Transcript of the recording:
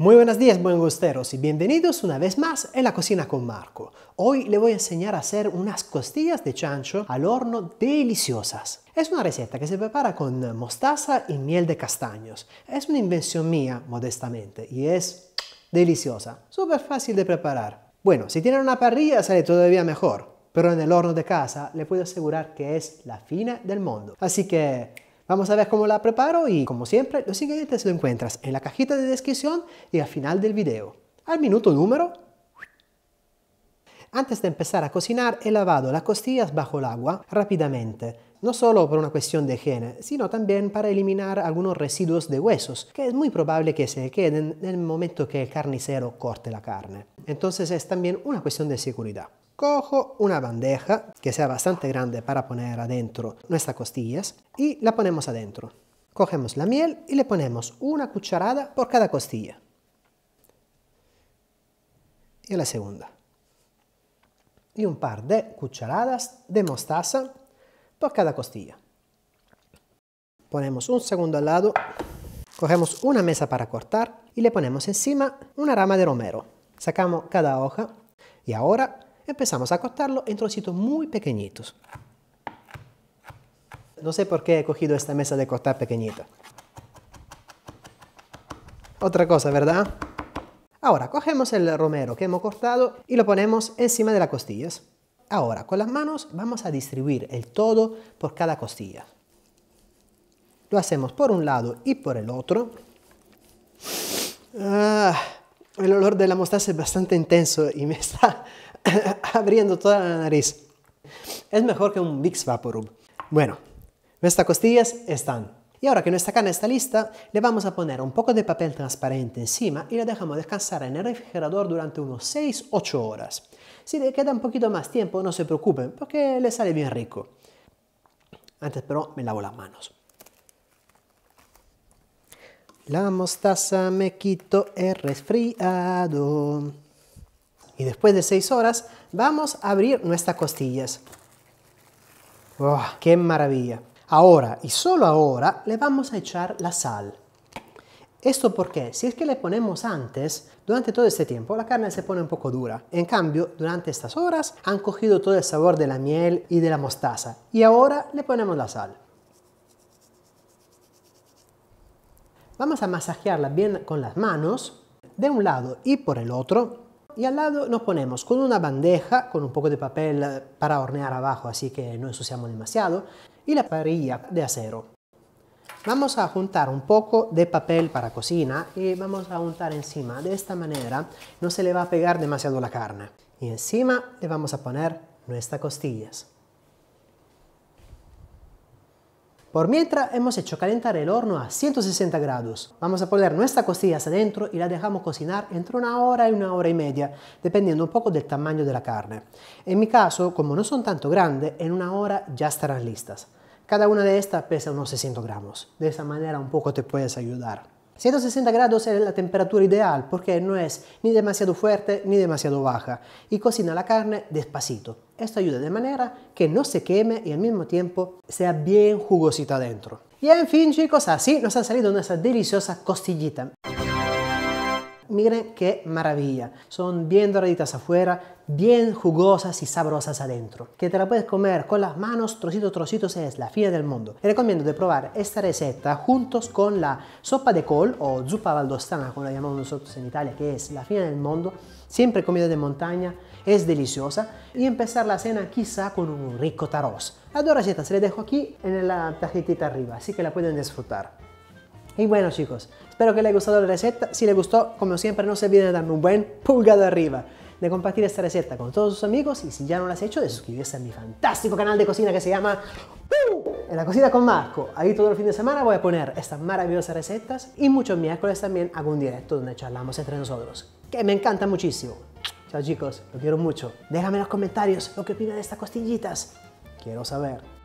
Muy buenos días, buen gusteros, y bienvenidos una vez más en la cocina con Marco. Hoy le voy a enseñar a hacer unas costillas de chancho al horno deliciosas. Es una receta que se prepara con mostaza y miel de castaños. Es una invención mía, modestamente, y es deliciosa, súper fácil de preparar. Bueno, si tienen una parrilla sale todavía mejor, pero en el horno de casa le puedo asegurar que es la fina del mundo. Así que Vamos a ver cómo la preparo y, como siempre, los ingredientes lo encuentras en la cajita de descripción y al final del video. Al minuto número... Antes de empezar a cocinar, he lavado las costillas bajo el agua rápidamente, no solo por una cuestión de higiene, sino también para eliminar algunos residuos de huesos, que es muy probable que se queden en el momento que el carnicero corte la carne. Entonces es también una cuestión de seguridad. Cojo una bandeja que sea bastante grande para poner adentro nuestras costillas y la ponemos adentro. Cogemos la miel y le ponemos una cucharada por cada costilla. Y la segunda. Y un par de cucharadas de mostaza por cada costilla. Ponemos un segundo al lado, cogemos una mesa para cortar y le ponemos encima una rama de romero. Sacamos cada hoja y ahora empezamos a cortarlo en trocitos muy pequeñitos. No sé por qué he cogido esta mesa de cortar pequeñita. Otra cosa, ¿verdad? Ahora, cogemos el romero que hemos cortado y lo ponemos encima de las costillas. Ahora, con las manos vamos a distribuir el todo por cada costilla. Lo hacemos por un lado y por el otro. Ah el olor de la mostaza es bastante intenso y me está abriendo toda la nariz. Es mejor que un Vicks Vaporub. Bueno, nuestras costillas están. Y ahora que nuestra carne está lista, le vamos a poner un poco de papel transparente encima y la dejamos descansar en el refrigerador durante unos 6-8 horas. Si le queda un poquito más tiempo, no se preocupen, porque le sale bien rico. Antes pero me lavo las manos. La mostaza me quito el resfriado. Y después de 6 horas vamos a abrir nuestras costillas. ¡Qué maravilla! Ahora y solo ahora le vamos a echar la sal. Esto porque si es que le ponemos antes, durante todo este tiempo la carne se pone un poco dura. En cambio, durante estas horas han cogido todo el sabor de la miel y de la mostaza. Y ahora le ponemos la sal. Vamos a masajearla bien con las manos, de un lado y por el otro. Y al lado nos ponemos con una bandeja, con un poco de papel eh, para hornear abajo, así que no ensuciamos demasiado, y la parrilla de acero. Vamos a juntar un poco de papel para cocina y vamos a untar encima. De esta manera no se le va a pegar demasiado la carne. Y encima le vamos a poner nuestras costillas. Por mientras hemos hecho calentar el horno a 160 grados. Vamos a poner nuestras costillas adentro y la dejamos cocinar entre una hora y una hora y media, dependiendo un poco del tamaño de la carne. En mi caso, como no son tanto grandes, en una hora ya estarán listas. Cada una de estas pesa unos 600 gramos. De esa manera un poco te puedes ayudar. 160 grados es la temperatura ideal porque no es ni demasiado fuerte ni demasiado baja y cocina la carne despacito. Esto ayuda de manera que no se queme y al mismo tiempo sea bien jugosita dentro. Y en fin chicos, así nos ha salido nuestra deliciosa costillita. Miren qué maravilla. Son bien doraditas afuera, bien jugosas y sabrosas adentro. Que te la puedes comer con las manos, trocitos, trocitos, es la fina del mundo. Te recomiendo de probar esta receta juntos con la sopa de col o zuppa valdostana, como la llamamos nosotros en Italia, que es la fina del mundo, siempre comida de montaña, es deliciosa, y empezar la cena quizá con un rico taros. Las dos recetas les dejo aquí en la tarjetita arriba, así que la pueden disfrutar. Y bueno chicos, espero que les haya gustado la receta. Si les gustó, como siempre, no se olviden de darme un buen pulgado arriba, de compartir esta receta con todos sus amigos y si ya no la has hecho, de suscribirse a mi fantástico canal de cocina que se llama en la cocina con Marco. Ahí todo el fin de semana voy a poner estas maravillosas recetas y muchos miércoles también hago un directo donde charlamos entre nosotros, que me encanta muchísimo. Chao chicos, los quiero mucho. Déjame en los comentarios lo que opinan de estas costillitas. Quiero saber.